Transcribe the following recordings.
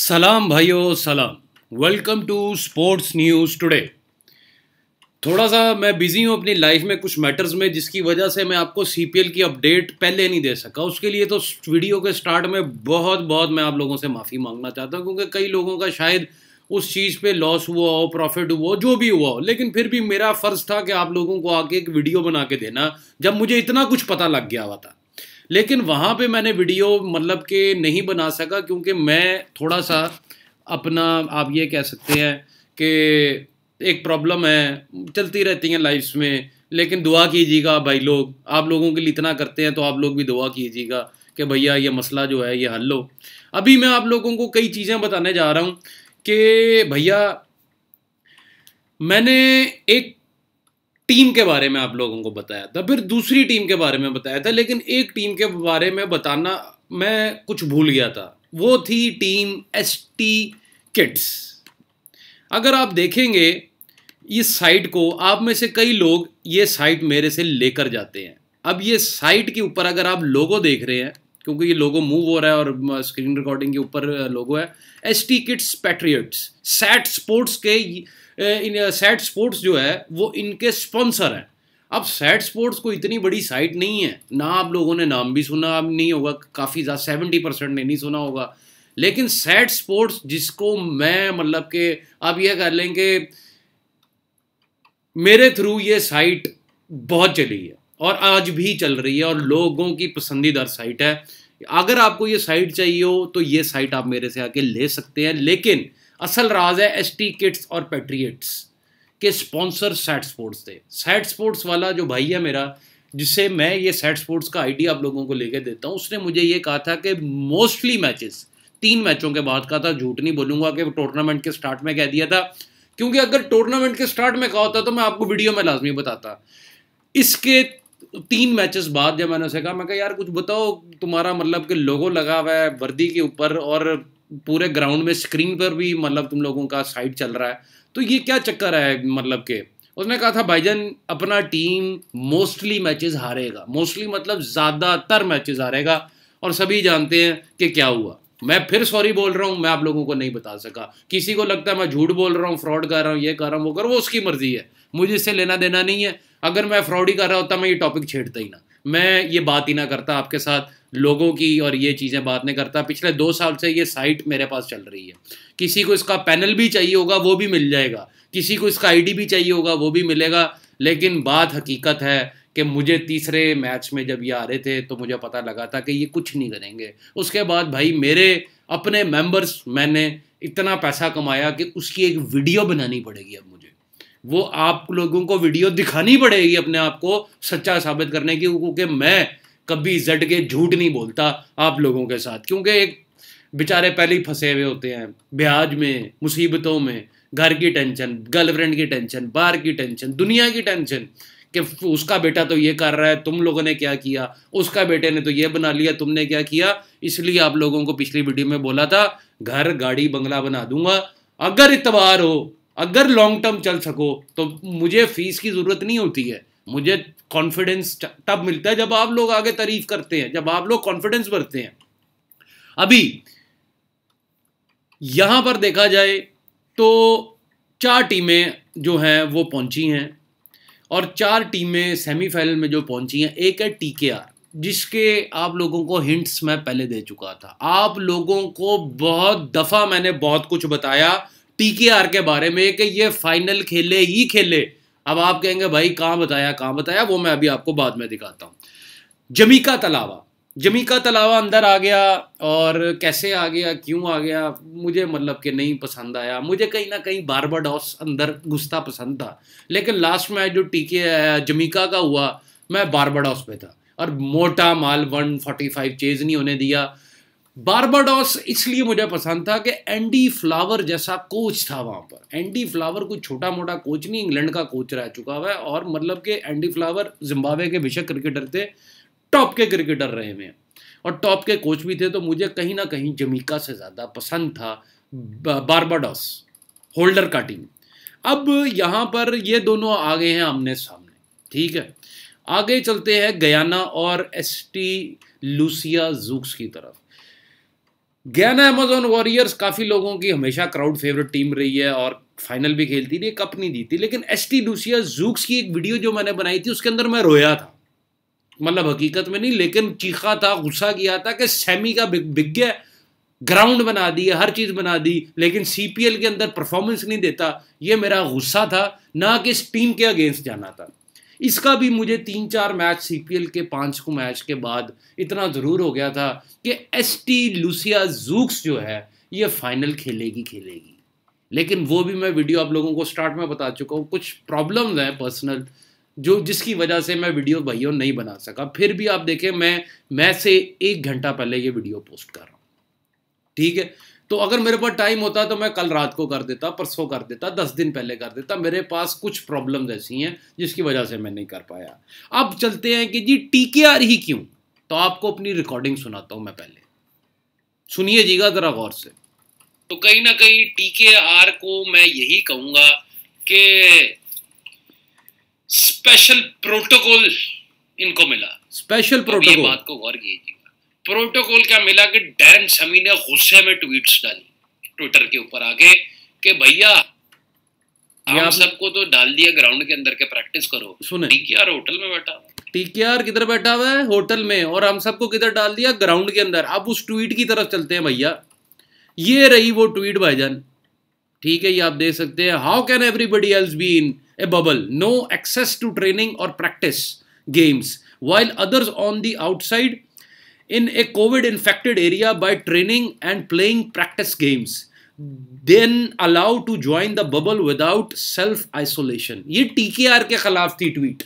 सलाम भाइयों सलाम welcome to sports news today थोड़ा सा मैं बिज़ी हूँ अपनी लाइफ में कुछ मैटर्स में जिसकी वजह से मैं आपको सी की अपडेट पहले नहीं दे सका उसके लिए तो वीडियो के स्टार्ट में बहुत बहुत मैं आप लोगों से माफ़ी मांगना चाहता हूँ क्योंकि कई लोगों का शायद उस चीज़ पे लॉस हुआ हो प्रॉफिट हुआ हो जो भी हुआ हो लेकिन फिर भी मेरा फ़र्ज़ था कि आप लोगों को आके एक वीडियो बना के देना जब मुझे इतना कुछ पता लग गया हुआ था लेकिन वहाँ पे मैंने वीडियो मतलब कि नहीं बना सका क्योंकि मैं थोड़ा सा अपना आप ये कह सकते हैं कि एक प्रॉब्लम है चलती रहती हैं लाइफ्स में लेकिन दुआ कीजिएगा भाई लोग आप लोगों के लिए इतना करते हैं तो आप लोग भी दुआ कीजिएगा कि भैया ये मसला जो है ये हल हो अभी मैं आप लोगों को कई चीज़ें बताने जा रहा हूँ कि भैया मैंने एक टीम के बारे में आप लोगों को बताया था फिर दूसरी टीम के बारे में बताया था लेकिन एक टीम के बारे में बताना मैं कुछ भूल गया था वो थी टीम एस टी किट्स अगर आप देखेंगे इस साइट को आप में से कई लोग ये साइट मेरे से लेकर जाते हैं अब ये साइट के ऊपर अगर आप लोगो देख रहे हैं क्योंकि ये लोगो मूव हो रहा है और स्क्रीन रिकॉर्डिंग के ऊपर लोगो है S T Kitts Patriots Sat Sports के इन सैट स्पोर्ट्स जो है वो इनके स्पॉन्सर हैं अब सैट स्पोर्ट्स को इतनी बड़ी साइट नहीं है ना आप लोगों ने नाम भी सुना अब नहीं होगा काफ़ी ज़्यादा सेवेंटी परसेंट ने नहीं सुना होगा लेकिन सैट स्पोर्ट्स जिसको मैं मतलब के आप यह कह लें कि मेरे थ्रू ये साइट बहुत चली है और आज भी चल रही है और लोगों की पसंदीदा साइट है अगर आपको ये साइट चाहिए हो तो ये साइट आप मेरे से आके ले सकते हैं लेकिन असल राज है एस टी किट्स और पेट्रिएट्स के स्पॉन्सर सैट स्पोर्ट्स थे सैट स्पोर्ट्स वाला जो भाई है मेरा जिससे मैं ये सैट स्पोर्ट्स का आइडिया आप लोगों को लेके देता हूँ उसने मुझे ये कहा था कि मोस्टली मैचेस तीन मैचों के बाद कहा था झूठ नहीं बोलूंगा कि टूर्नामेंट के स्टार्ट में कह दिया था क्योंकि अगर टूर्नामेंट के स्टार्ट में कहा होता तो मैं आपको वीडियो में लाजमी बताता इसके तीन मैचेस बाद जब मैंने उसे कहा मैं कहा यार कुछ बताओ तुम्हारा मतलब कि लोगो लगा हुआ है वर्दी के ऊपर और पूरे ग्राउंड में स्क्रीन पर भी मतलब तुम लोगों का साइड चल रहा है तो ये क्या चक्कर है मतलब के उसने कहा था भाईजन अपना टीम मोस्टली मैचेस हारेगा मोस्टली मतलब ज़्यादातर मैचेस हारेगा और सभी जानते हैं कि क्या हुआ मैं फिर सॉरी बोल रहा हूँ मैं आप लोगों को नहीं बता सका किसी को लगता है मैं झूठ बोल रहा हूँ फ्रॉड कर रहा हूँ ये कर रहा हूँ वो कर वो उसकी मर्जी है मुझे इससे लेना देना नहीं है अगर मैं फ्रॉड ही कर रहा होता मैं ये टॉपिक छेड़ता ही ना मैं ये बात ही ना करता आपके साथ लोगों की और ये चीज़ें बात नहीं करता पिछले दो साल से ये साइट मेरे पास चल रही है किसी को इसका पैनल भी चाहिए होगा वो भी मिल जाएगा किसी को इसका आईडी भी चाहिए होगा वो भी मिलेगा लेकिन बात हकीकत है कि मुझे तीसरे मैच में जब ये आ रहे थे तो मुझे पता लगा था कि ये कुछ नहीं करेंगे उसके बाद भाई मेरे अपने मेम्बर्स मैंने इतना पैसा कमाया कि उसकी एक वीडियो बनानी पड़ेगी अब मुझे वो आप लोगों को वीडियो दिखानी पड़ेगी अपने आप को सच्चा साबित करने की क्योंकि मैं कभी जट के झूठ नहीं बोलता आप लोगों के साथ क्योंकि एक बेचारे पहले ही फंसे हुए होते हैं ब्याज में मुसीबतों में घर की टेंशन गर्लफ्रेंड की टेंशन बाहर की टेंशन दुनिया की टेंशन कि उसका बेटा तो ये कर रहा है तुम लोगों ने क्या किया उसका बेटे ने तो ये बना लिया तुमने क्या किया इसलिए आप लोगों को पिछली वीडियो में बोला था घर गाड़ी बंगला बना दूंगा अगर इतवार हो अगर लॉन्ग टर्म चल सको तो मुझे फीस की ज़रूरत नहीं होती है मुझे कॉन्फिडेंस तब मिलता है जब आप लोग आगे तारीफ करते हैं जब आप लोग कॉन्फिडेंस बढ़ते हैं अभी यहां पर देखा जाए तो चार टीमें जो हैं वो पहुंची हैं और चार टीमें सेमीफाइनल में जो पहुंची हैं एक है टी आर जिसके आप लोगों को हिंट्स मैं पहले दे चुका था आप लोगों को बहुत दफ़ा मैंने बहुत कुछ बताया टी आर के बारे में कि ये फाइनल खेले ही खेले अब आप कहेंगे भाई कहाँ बताया कहाँ बताया वो मैं अभी आपको बाद में दिखाता हूँ जमीका तलावा जमीका तलावा अंदर आ गया और कैसे आ गया क्यों आ गया मुझे मतलब कि नहीं पसंद आया मुझे कहीं ना कहीं बारबाडोस अंदर घुसता पसंद था लेकिन लास्ट में जो टीके जमीका का हुआ मैं बारबाडोस पे था और मोटा माल 145 चेज नहीं होने दिया बार्बाडोस इसलिए मुझे पसंद था कि एंडी फ्लावर जैसा कोच था वहाँ पर एंडी फ्लावर कोई छोटा मोटा कोच नहीं इंग्लैंड का कोच रह चुका हुआ है और मतलब कि एंडी फ्लावर जिम्बावे के विषय क्रिकेटर थे टॉप के क्रिकेटर रहे हुए हैं और टॉप के कोच भी थे तो मुझे कहीं ना कहीं जमीका से ज़्यादा पसंद था बार्बाडोस होल्डर का टीम अब यहाँ पर ये दोनों आ गए हैं आमने सामने ठीक है आगे चलते हैं गयाना और एस टी लूसिया जूक्स की तरफ गैना अमेजोन वॉरियर्स काफ़ी लोगों की हमेशा क्राउड फेवरेट टीम रही है और फाइनल भी खेलती थी कप नहीं दी थी लेकिन एस टी डूसिया जूक्स की एक वीडियो जो मैंने बनाई थी उसके अंदर मैं रोया था मतलब हकीकत में नहीं लेकिन चीखा था गुस्सा किया था कि सेमी का बिग गया ग्राउंड बना दी हर चीज़ बना दी लेकिन सीपीएल के अंदर परफॉर्मेंस नहीं देता ये मेरा गुस्सा था ना कि इस टीम के अगेंस्ट जाना था इसका भी मुझे तीन चार मैच सीपीएल के पांच को मैच के बाद इतना ज़रूर हो गया था कि एस टी जूक्स जो है ये फाइनल खेलेगी खेलेगी लेकिन वो भी मैं वीडियो आप लोगों को स्टार्ट में बता चुका हूँ कुछ प्रॉब्लम्स हैं पर्सनल जो जिसकी वजह से मैं वीडियो भाइयों नहीं बना सका फिर भी आप देखें मैं मैं से एक घंटा पहले ये वीडियो पोस्ट कर रहा हूँ ठीक है तो अगर मेरे पास टाइम होता तो मैं कल रात को कर देता परसों कर देता दस दिन पहले कर देता मेरे पास कुछ प्रॉब्लम ऐसी हैं जिसकी वजह से मैं नहीं कर पाया अब चलते हैं कि जी टीके आर ही क्यों तो आपको अपनी रिकॉर्डिंग सुनाता हूं मैं पहले सुनिए जीगा ज़रा गौर से तो कहीं ना कहीं टीके आर को मैं यही कहूंगा कि स्पेशल प्रोटोकॉल इनको मिला स्पेशल प्रोटोकॉल बात को गौर कीजिए प्रोटोकॉल क्या मिला कि डैन समी ने गुस्से में ट्वीट्स डाली ट्विटर के ऊपर आके कि भैया आप सबको तो डाल दिया ग्राउंड के अंदर के प्रैक्टिस करो सुने टीकेआर होटल में बैठा टीकेआर किधर बैठा हुआ है होटल में और हम सबको किधर डाल दिया ग्राउंड के अंदर अब उस ट्वीट की तरफ चलते हैं भैया ये रही वो ट्वीट भाईजान ठीक है ये आप देख सकते हैं how can everybody else be in a bubble no access to training और practice games while others on the outside in a COVID infected area by training and playing practice games. Then allow to join the bubble without self isolation ये tkr के खिलाफ थी tweet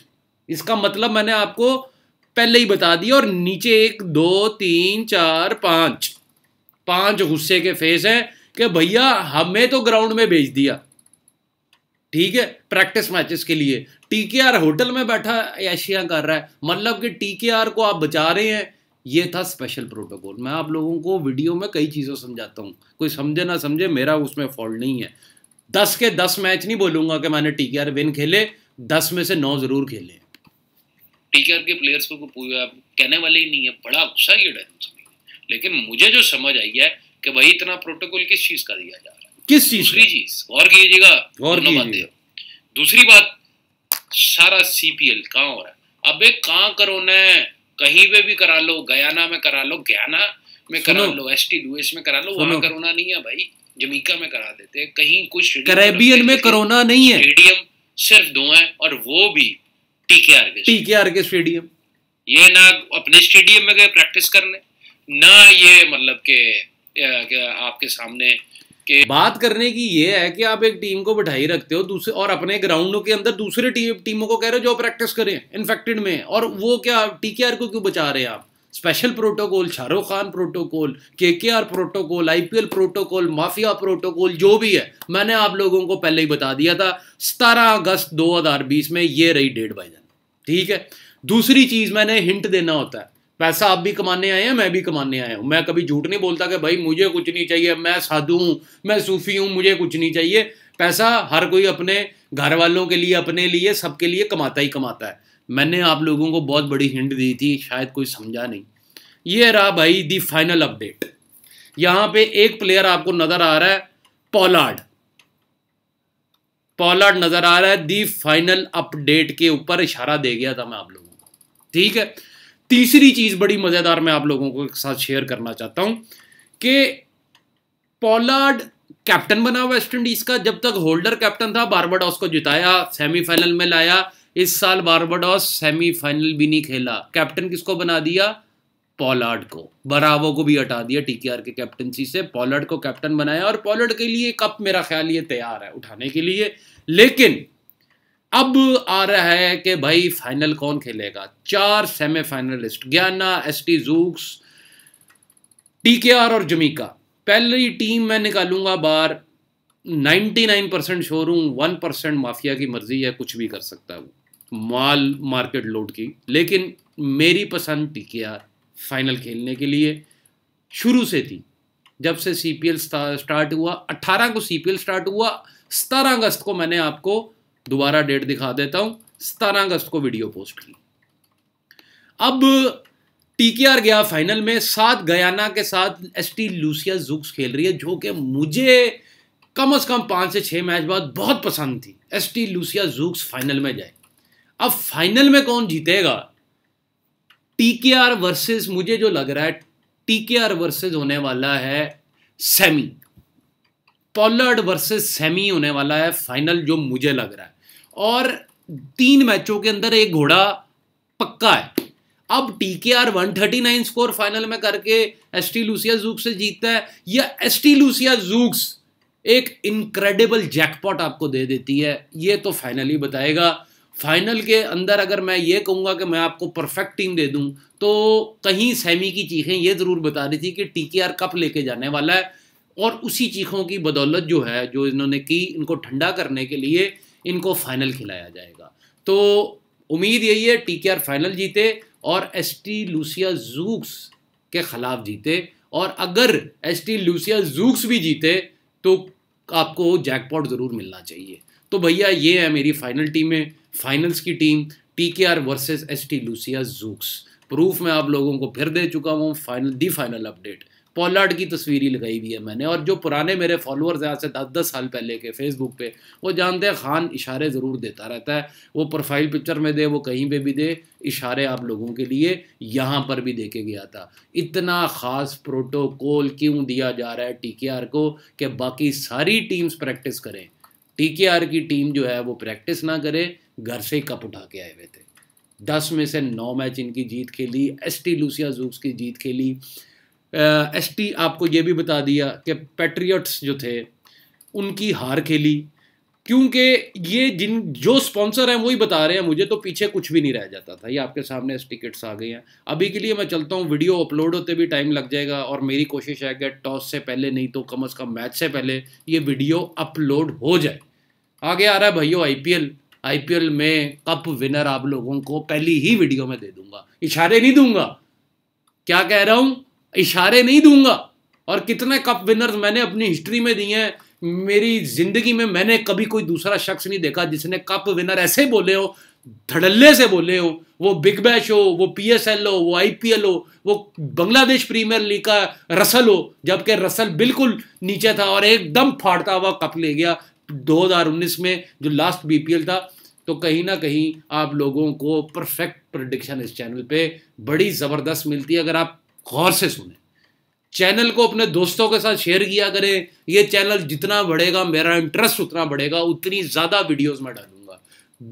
इसका मतलब मैंने आपको पहले ही बता दिया और नीचे एक दो तीन चार पांच पांच गुस्से के फेस हैं कि भैया हमें तो ग्राउंड में भेज दिया ठीक है प्रैक्टिस मैचेस के लिए टीकेआर होटल में बैठा एशिया कर रहा है मतलब कि टीकेआर को आप बचा रहे हैं ये था स्पेशल प्रोटोकॉल मैं आप लोगों को वीडियो में कई चीज़ें समझाता हूँ कोई समझे ना समझे मेरा उसमें फॉल्ट नहीं है दस के दस मैच नहीं बोलूंगा कि मैंने टी विन खेले दस में से नौ जरूर खेले टीकेआर के प्लेयर्स को कहने वाले ही नहीं है बड़ा गुस्सा ये डर लेकिन मुझे जो समझ आई है कि भाई इतना प्रोटोकॉल किस चीज का दिया जा रहा है किस चीज दूसरी चीज और कीजिएगा गौर दूसरी बात सारा सीपीएल कहाँ हो रहा है अबे कहाँ करो ना कहीं पे भी करा लो गयाना में करा लो गयाना में करा लो एस टी लुइस में करा लो वहां करोना नहीं है भाई जमीका में करा देते हैं कहीं कुछ कैरेबियन में करोना नहीं है स्टेडियम सिर्फ दो है और वो भी टीके आर के आर के स्टेडियम ये ना अपने स्टेडियम में गए प्रैक्टिस करने ना ये मतलब के आपके सामने कि बात करने की ये है कि आप एक टीम को बिठाई रखते हो दूसरे और अपने ग्राउंडों के अंदर दूसरे टीम, टीमों को कह रहे हो जो प्रैक्टिस करें इन्फेक्टेड में और वो क्या टीकेआर को क्यों बचा रहे हैं आप special protocol Shahrukh Khan protocol K K R protocol IPL protocol mafia protocol जो भी है मैंने आप लोगों को पहले ही बता दिया था सतारह अगस्त दो हजार बीस में ये रही डेट भाई ठीक है दूसरी चीज मैंने हिंट देना होता है पैसा आप भी कमाने आए हैं मैं भी कमाने आया हूँ मैं कभी झूठ नहीं बोलता कि भाई मुझे कुछ नहीं चाहिए मैं साधु हूँ मैं सूफी हूँ मुझे कुछ नहीं चाहिए पैसा हर कोई अपने घर वालों के लिए अपने लिए सबके लिए कमाता ही कमाता है मैंने आप लोगों को बहुत बड़ी हिंट दी थी शायद कोई समझा नहीं ये रहा भाई दी फाइनल अपडेट यहाँ पे एक प्लेयर आपको नजर आ रहा है पॉलार्ड पॉलार्ड नजर आ रहा है दी फाइनल अपडेट के ऊपर इशारा दे गया था मैं आप लोगों को ठीक है तीसरी चीज़ बड़ी मज़ेदार मैं आप लोगों को साथ शेयर करना चाहता हूं कि पॉलार्ड कैप्टन बना वेस्ट इंडीज़ का जब तक होल्डर कैप्टन था बारबाडॉस को जिताया सेमीफाइनल में लाया इस साल बारबाडॉस सेमीफाइनल भी नहीं खेला कैप्टन किसको बना दिया पॉलार्ड को बरावो को भी हटा दिया टीकेआर के कैप्टनसी से पोलार्ड को कैप्टन बनाया और पोलार्ड के लिए कप मेरा ख्याल ये तैयार है उठाने के लिए लेकिन अब आ रहा है कि भाई फाइनल कौन खेलेगा चार semifinalist Guyana S T Zouks R और जमीका पहली टीम मैं निकालूंगा बाहर 99 परसेंट शोरूम वन परसेंट माफिया की मर्जी है कुछ भी कर सकता है वो माल मार्केट लोड की लेकिन मेरी पसंद टी के आर फाइनल खेलने के लिए शुरू से थी जब से सी पी एल स्टार्ट हुआ 18 को सी पी एल स्टार्ट हुआ सतारह अगस्त को मैंने आपको दोबारा डेट दिखा देता हूं सतारह अगस्त को वीडियो पोस्ट की अब टीकेआर गया फाइनल में साथ गयाना के साथ एसटी लूसिया जुक्स खेल रही है जो कि मुझे कम अज कम पांच से छह मैच बाद बहुत पसंद थी एसटी लूसिया जुक्स फाइनल में जाए अब फाइनल में कौन जीतेगा टीकेआर वर्सेस मुझे जो लग रहा है टीकेआर वर्सेस होने वाला है सेमी पॉलर्ड वर्सेस सेमी होने वाला है फाइनल जो मुझे लग रहा है और तीन मैचों के अंदर एक घोड़ा पक्का है अब T K R one thirty nine score final में करके एस टी लूसिया जूक से जीतता है या एस टी लूसिया जूक्स एक इनक्रेडिबल जैकपॉट आपको दे देती है ये तो फाइनल ही बताएगा फाइनल के अंदर अगर मैं ये कहूँगा कि मैं आपको परफेक्ट टीम दे दूँ तो कहीं सेमी की चीखें ये ज़रूर बता रही थी कि टी के आर कप लेके जाने वाला है और उसी चीखों की बदौलत जो है जो इन्होंने की इनको ठंडा करने के लिए इनको फाइनल खिलाया जाएगा तो उम्मीद यही है टी फाइनल जीते और एस टी लूसिया जूक्स के ख़िलाफ़ जीते और अगर एस टी लूसिया जूक्स भी जीते तो आपको जैकपॉट ज़रूर मिलना चाहिए तो भैया ये है मेरी फाइनल टीमें फाइनल्स की team T K R versus S T Lucia Zouks proof मैं आप लोगों को फिर दे चुका हूँ final the final update Pollard की तस्वीर ही लगाई हुई है मैंने और जो पुराने मेरे फॉलोअर्स हैं आज से दस दस साल पहले के फेसबुक पे वो जानते हैं खान इशारे ज़रूर देता रहता है वो प्रोफाइल पिक्चर में दे वो कहीं पे भी दे इशारे आप लोगों के लिए यहाँ पर भी देखे गया था इतना ख़ास प्रोटोकॉल क्यों दिया जा रहा है टी को कि बाकी सारी टीम्स प्रैक्टिस करें टी की टीम जो है वो प्रैक्टिस ना करे घर से कप उठा के आए हुए थे दस में से नौ मैच इनकी जीत खेली एस टी लूसिया जूस की जीत खेली एस टी आपको ये भी बता दिया कि पैट्रियट्स जो थे उनकी हार खेली क्योंकि ये जिन जो स्पॉन्सर हैं वही बता रहे हैं मुझे तो पीछे कुछ भी नहीं रह जाता था ये आपके सामने टिकट्स आ गई हैं अभी के लिए मैं चलता हूँ वीडियो अपलोड होते भी टाइम लग जाएगा और मेरी कोशिश है कि टॉस से पहले नहीं तो कम अज़ कम मैच से पहले ये वीडियो अपलोड हो जाए आगे आ रहा है भैया आई पी में कप विनर आप लोगों को पहली ही वीडियो में दे दूँगा इशारे नहीं दूंगा क्या कह रहा हूँ इशारे नहीं दूंगा और कितने कप विनर्स मैंने अपनी हिस्ट्री में दिए हैं मेरी जिंदगी में मैंने कभी कोई दूसरा शख्स नहीं देखा जिसने कप विनर ऐसे बोले हो धड़ल्ले से बोले हो वो बिग बैश हो वो एल हो वो एल हो वो बांग्लादेश प्रीमियर लीग का रसल हो जबकि रसल बिल्कुल नीचे था और एकदम फाड़ता हुआ कप ले गया 2019 में जो लास्ट बीपीएल था तो कहीं ना कहीं आप लोगों को परफेक्ट प्रडिक्शन इस चैनल पे बड़ी ज़बरदस्त मिलती है अगर आप गौर से सुने चैनल को अपने दोस्तों के साथ शेयर किया करें ये चैनल जितना बढ़ेगा मेरा इंटरेस्ट उतना बढ़ेगा उतनी ज़्यादा वीडियोज मैं डालूंगा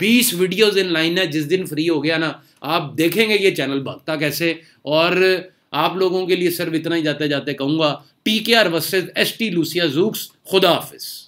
20 वीडियोस इन लाइन है जिस दिन फ्री हो गया ना आप देखेंगे ये चैनल भागता कैसे और आप लोगों के लिए सिर्फ इतना ही जाते जाते कहूँगा P K R versus S T Lucia Zouks खुदा हाफिज़